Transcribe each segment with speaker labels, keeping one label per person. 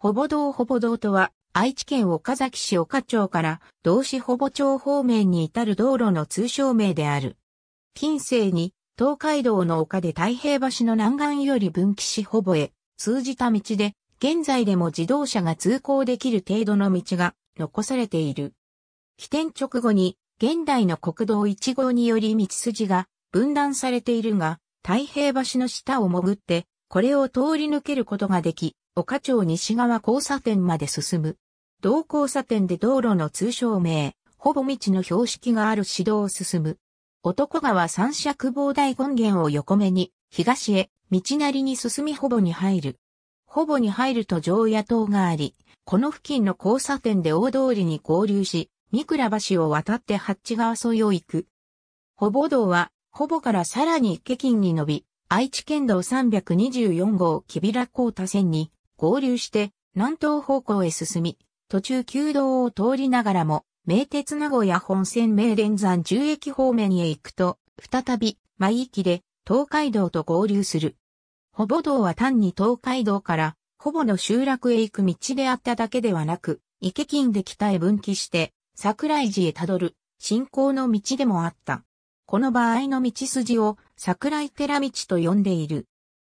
Speaker 1: ほぼ道ほぼ道とは、愛知県岡崎市岡町から道市ほぼ町方面に至る道路の通称名である。近世に東海道の丘で太平橋の南岸より分岐しほぼへ通じた道で、現在でも自動車が通行できる程度の道が残されている。起点直後に現代の国道1号により道筋が分断されているが、太平橋の下を潜って、これを通り抜けることができ、岡町西側交差点まで進む。同交差点で道路の通称名、ほぼ道の標識がある指導を進む。男川三尺防大権限を横目に、東へ、道なりに進みほぼに入る。ほぼに入ると常夜灯があり、この付近の交差点で大通りに合流し、三倉橋を渡って八川沿いを行く。ほぼ道は、ほぼからさらに北京に伸び、愛知県道324号木平高田線に合流して南東方向へ進み、途中旧道を通りながらも、名鉄名古屋本線名連山10駅方面へ行くと、再び、舞駅で、東海道と合流する。ほぼ道は単に東海道から、ほぼの集落へ行く道であっただけではなく、池金で北へ分岐して、桜井寺へたどる、信仰の道でもあった。この場合の道筋を、桜井寺道と呼んでいる。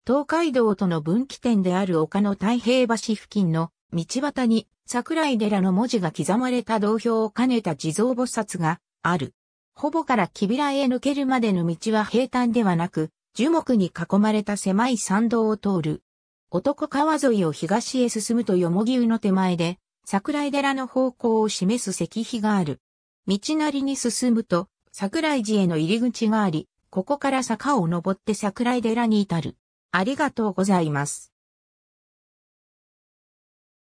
Speaker 1: 東海道との分岐点である丘の太平橋付近の道端に桜井寺の文字が刻まれた道標を兼ねた地蔵菩薩がある。ほぼから木平へ抜けるまでの道は平坦ではなく、樹木に囲まれた狭い参道を通る。男川沿いを東へ進むとよもぎ湯の手前で、桜井寺の方向を示す石碑がある。道なりに進むと、桜井寺への入り口があり、ここから坂を登って桜井寺に至る。ありがとうございます。